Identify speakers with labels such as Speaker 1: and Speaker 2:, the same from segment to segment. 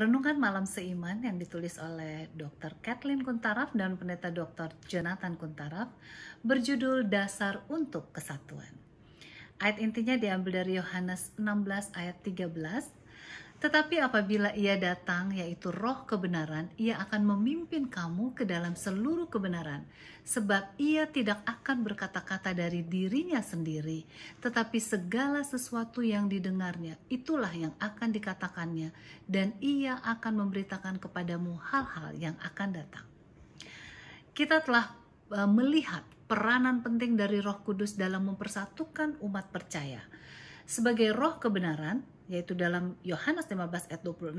Speaker 1: Renungan Malam Seiman yang ditulis oleh Dr. Kathleen Kuntaraf dan Pendeta Dr. Jonathan Kuntaraf berjudul Dasar untuk Kesatuan. Ayat intinya diambil dari Yohanes 16 ayat 13 tetapi apabila ia datang, yaitu roh kebenaran, ia akan memimpin kamu ke dalam seluruh kebenaran. Sebab ia tidak akan berkata-kata dari dirinya sendiri, tetapi segala sesuatu yang didengarnya, itulah yang akan dikatakannya. Dan ia akan memberitakan kepadamu hal-hal yang akan datang. Kita telah eh, melihat peranan penting dari roh kudus dalam mempersatukan umat percaya sebagai roh kebenaran, yaitu dalam Yohanes 15 ayat 26,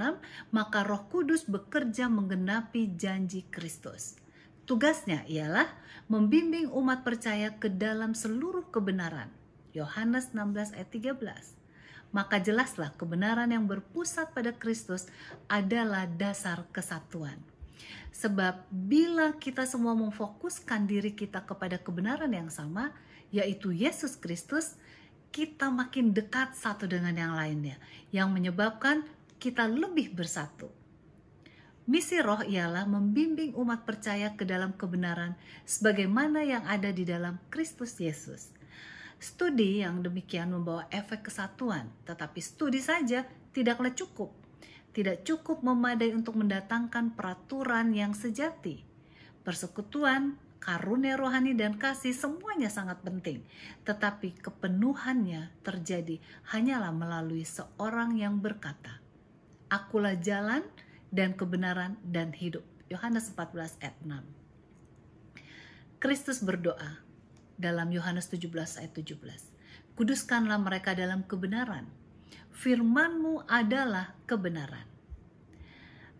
Speaker 1: maka roh kudus bekerja menggenapi janji Kristus. Tugasnya ialah membimbing umat percaya ke dalam seluruh kebenaran. Yohanes 16 ayat 13 maka jelaslah kebenaran yang berpusat pada Kristus adalah dasar kesatuan. Sebab bila kita semua memfokuskan diri kita kepada kebenaran yang sama, yaitu Yesus Kristus, kita makin dekat satu dengan yang lainnya, yang menyebabkan kita lebih bersatu. Misi roh ialah membimbing umat percaya ke dalam kebenaran sebagaimana yang ada di dalam Kristus Yesus. Studi yang demikian membawa efek kesatuan, tetapi studi saja tidaklah cukup. Tidak cukup memadai untuk mendatangkan peraturan yang sejati. Persekutuan karunia rohani dan kasih semuanya sangat penting. Tetapi kepenuhannya terjadi hanyalah melalui seorang yang berkata, Akulah jalan dan kebenaran dan hidup. Yohanes 14 ayat 6. Kristus berdoa dalam Yohanes 17 ayat 17. Kuduskanlah mereka dalam kebenaran. Firmanmu adalah kebenaran.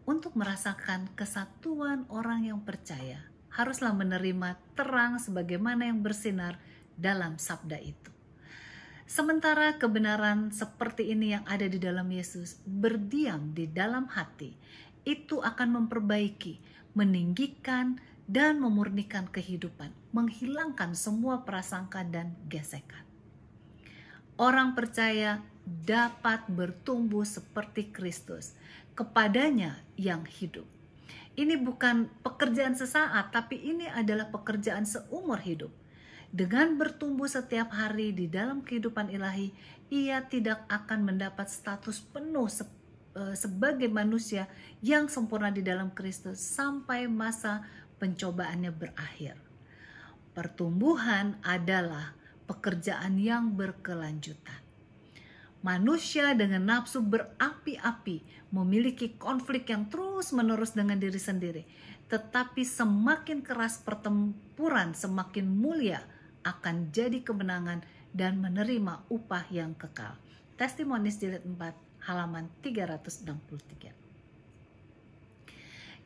Speaker 1: Untuk merasakan kesatuan orang yang percaya, haruslah menerima terang sebagaimana yang bersinar dalam sabda itu. Sementara kebenaran seperti ini yang ada di dalam Yesus berdiam di dalam hati, itu akan memperbaiki, meninggikan, dan memurnikan kehidupan, menghilangkan semua prasangka dan gesekan. Orang percaya dapat bertumbuh seperti Kristus, kepadanya yang hidup ini bukan pekerjaan sesaat, tapi ini adalah pekerjaan seumur hidup. Dengan bertumbuh setiap hari di dalam kehidupan ilahi, ia tidak akan mendapat status penuh e, sebagai manusia yang sempurna di dalam Kristus sampai masa pencobaannya berakhir. Pertumbuhan adalah pekerjaan yang berkelanjutan. Manusia dengan nafsu berapi-api memiliki konflik yang terus-menerus dengan diri sendiri, tetapi semakin keras pertempuran, semakin mulia akan jadi kemenangan dan menerima upah yang kekal. Testimonis jilid 4 halaman 363.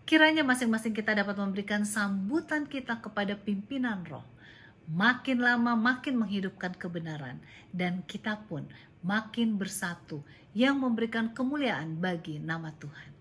Speaker 1: Kiranya masing-masing kita dapat memberikan sambutan kita kepada pimpinan roh makin lama makin menghidupkan kebenaran dan kita pun makin bersatu yang memberikan kemuliaan bagi nama Tuhan.